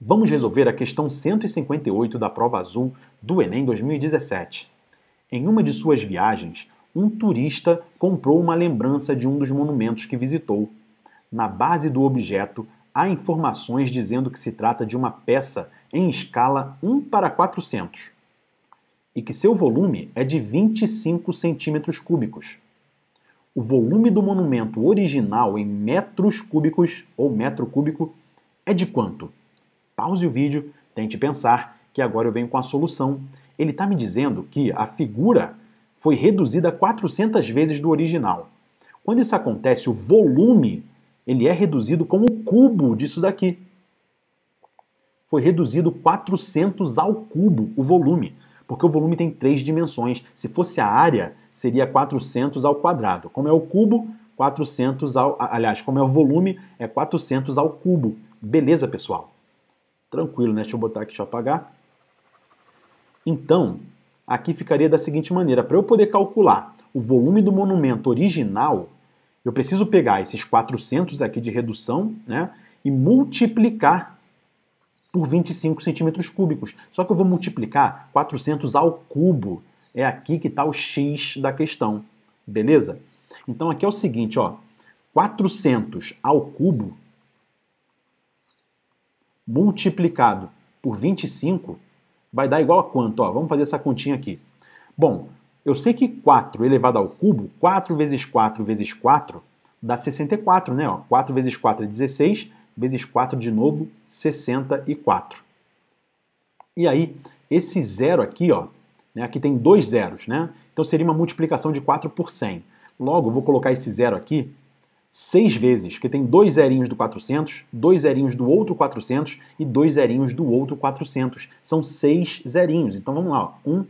Vamos resolver a questão 158 da prova azul do Enem 2017. Em uma de suas viagens, um turista comprou uma lembrança de um dos monumentos que visitou. Na base do objeto, há informações dizendo que se trata de uma peça em escala 1 para 400 e que seu volume é de 25 centímetros cúbicos. O volume do monumento original em metros cúbicos ou metro cúbico é de quanto? pause o vídeo, tente pensar, que agora eu venho com a solução. Ele está me dizendo que a figura foi reduzida 400 vezes do original. Quando isso acontece, o volume ele é reduzido como o cubo disso daqui. Foi reduzido 400 ao cubo o volume, porque o volume tem três dimensões. Se fosse a área, seria 400 ao quadrado. Como é o cubo, 400 ao, aliás, como é o volume, é 400 ao cubo. Beleza, pessoal? Tranquilo, né? Deixa eu botar aqui, deixa eu apagar. Então, aqui ficaria da seguinte maneira. Para eu poder calcular o volume do monumento original, eu preciso pegar esses 400 aqui de redução né, e multiplicar por 25 centímetros cúbicos. Só que eu vou multiplicar 400 ao cubo. É aqui que está o x da questão, beleza? Então aqui é o seguinte, ó, 400 ao cubo multiplicado por 25 vai dar igual a quanto? Ó, vamos fazer essa continha aqui. Bom, eu sei que 4 elevado ao cubo, 4 vezes 4 vezes 4 dá 64, né? Ó, 4 vezes 4 é 16, vezes 4 de novo, 64. E aí, esse zero aqui, ó, né? aqui tem dois zeros, né? Então seria uma multiplicação de 4 por 100. Logo, vou colocar esse zero aqui seis vezes, porque tem dois zerinhos do 400, dois zerinhos do outro 400 e dois zerinhos do outro 400. São seis zerinhos. Então vamos lá. 1,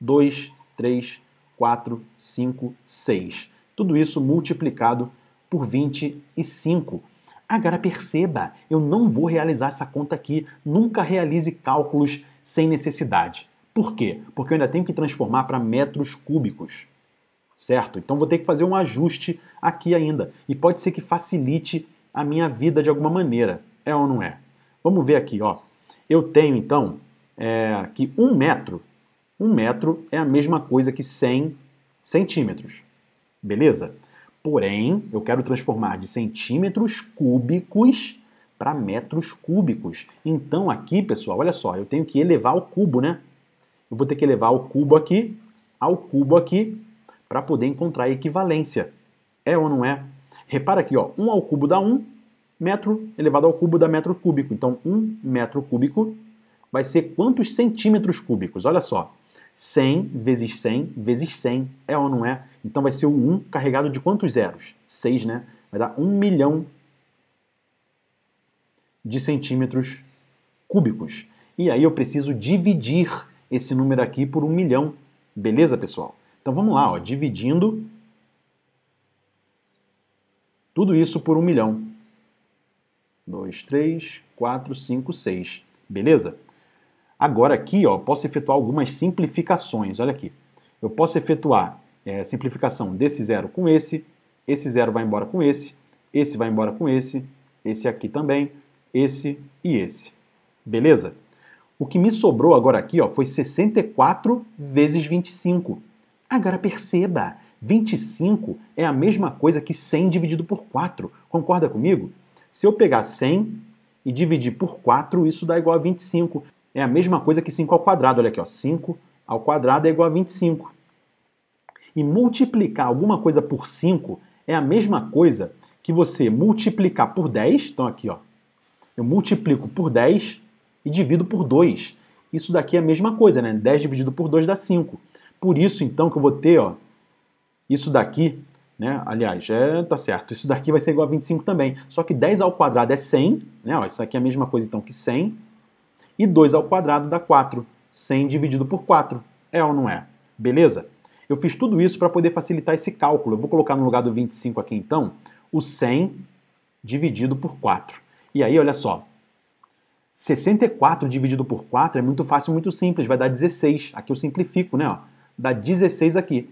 2, 3, 4, 5, 6. Tudo isso multiplicado por 25. Agora perceba, eu não vou realizar essa conta aqui. Nunca realize cálculos sem necessidade. Por quê? Porque eu ainda tenho que transformar para metros cúbicos certo? Então vou ter que fazer um ajuste aqui ainda. E pode ser que facilite a minha vida de alguma maneira. É ou não é? Vamos ver aqui, ó. Eu tenho então é, que um metro, um metro é a mesma coisa que 100 centímetros, beleza? Porém, eu quero transformar de centímetros cúbicos para metros cúbicos. Então aqui, pessoal, olha só, eu tenho que elevar ao cubo, né? Eu vou ter que elevar ao cubo aqui, ao cubo aqui para poder encontrar a equivalência. É ou não é? Repara aqui, ó, 1 ao cubo dá 1, metro elevado ao cubo dá metro cúbico. Então, 1 metro cúbico vai ser quantos centímetros cúbicos? Olha só, 100 vezes 100 vezes 100, é ou não é? Então vai ser o 1 carregado de quantos zeros? 6, né? Vai dar 1 milhão de centímetros cúbicos. E aí eu preciso dividir esse número aqui por 1 milhão. Beleza, pessoal? Então vamos lá, ó, dividindo tudo isso por 1 um milhão. 2, 3, 4, 5, 6. Beleza? Agora aqui, ó, posso efetuar algumas simplificações. Olha aqui. Eu posso efetuar é, simplificação desse zero com esse, esse zero vai embora com esse, esse vai embora com esse, esse aqui também, esse e esse. Beleza? O que me sobrou agora aqui ó, foi 64 vezes 25. Agora perceba, 25 é a mesma coisa que 100 dividido por 4. Concorda comigo? Se eu pegar 100 e dividir por 4, isso dá igual a 25. É a mesma coisa que 5 ao quadrado. Olha aqui, ó, 5 ao quadrado é igual a 25. E multiplicar alguma coisa por 5 é a mesma coisa que você multiplicar por 10. Então aqui, ó, eu multiplico por 10 e divido por 2. Isso daqui é a mesma coisa, né? 10 dividido por 2 dá 5. Por isso, então, que eu vou ter, ó, isso daqui, né? Aliás, é, tá certo. Isso daqui vai ser igual a 25 também. Só que 10 ao quadrado é 100, né? Ó, isso aqui é a mesma coisa, então, que 100. E 2 ao quadrado dá 4. 100 dividido por 4. É ou não é? Beleza? Eu fiz tudo isso para poder facilitar esse cálculo. Eu vou colocar no lugar do 25 aqui, então, o 100 dividido por 4. E aí, olha só, 64 dividido por 4 é muito fácil, muito simples, vai dar 16. Aqui eu simplifico, né? Ó dá 16 aqui.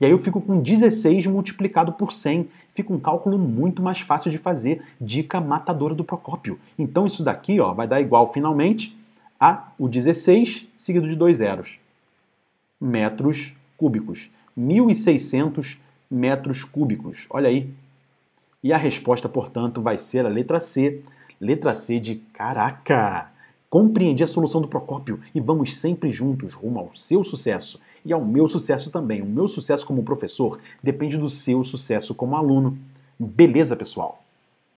E aí eu fico com 16 multiplicado por 100. Fica um cálculo muito mais fácil de fazer. Dica matadora do Procópio. Então isso daqui ó, vai dar igual finalmente a o 16 seguido de dois zeros. Metros cúbicos. 1.600 metros cúbicos. Olha aí. E a resposta, portanto, vai ser a letra C. Letra C de caraca! Compreendi a solução do Procópio e vamos sempre juntos rumo ao seu sucesso e ao meu sucesso também. O meu sucesso como professor depende do seu sucesso como aluno. Beleza, pessoal?